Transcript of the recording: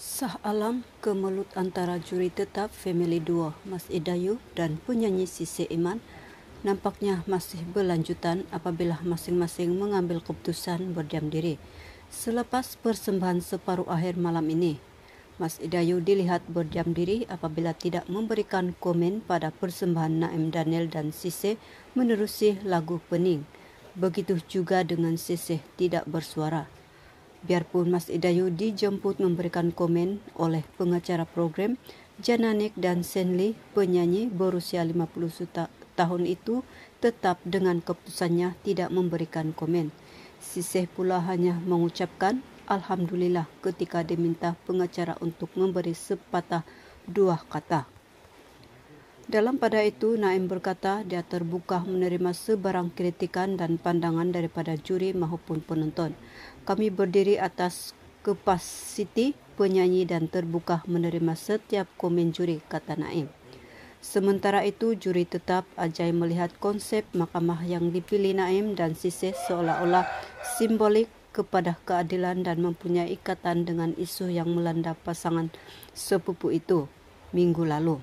Sah Alam Kemelut Antara Juri Tetap Family 2 Mas Idayu dan penyanyi Sisi Iman nampaknya masih berlanjutan apabila masing-masing mengambil keputusan berdiam diri. Selepas persembahan separuh akhir malam ini, Mas Idayu dilihat berdiam diri apabila tidak memberikan komen pada persembahan Naim Daniel dan Sisi menerusi lagu pening. Begitu juga dengan Sisi tidak bersuara. Biarpun Mas Idayu dijemput memberikan komen oleh pengacara program Jananik dan Senli, penyanyi berusia 50 tahun itu tetap dengan keputusannya tidak memberikan komen. Siseh pula hanya mengucapkan Alhamdulillah ketika diminta pengacara untuk memberi sepatah dua kata. Dalam pada itu, Naim berkata dia terbuka menerima sebarang kritikan dan pandangan daripada juri maupun penonton. Kami berdiri atas kapasiti penyanyi dan terbuka menerima setiap komen juri, kata Naim. Sementara itu, juri tetap ajai melihat konsep mahkamah yang dipilih Naim dan sisi seolah-olah simbolik kepada keadilan dan mempunyai ikatan dengan isu yang melanda pasangan sepupu itu minggu lalu.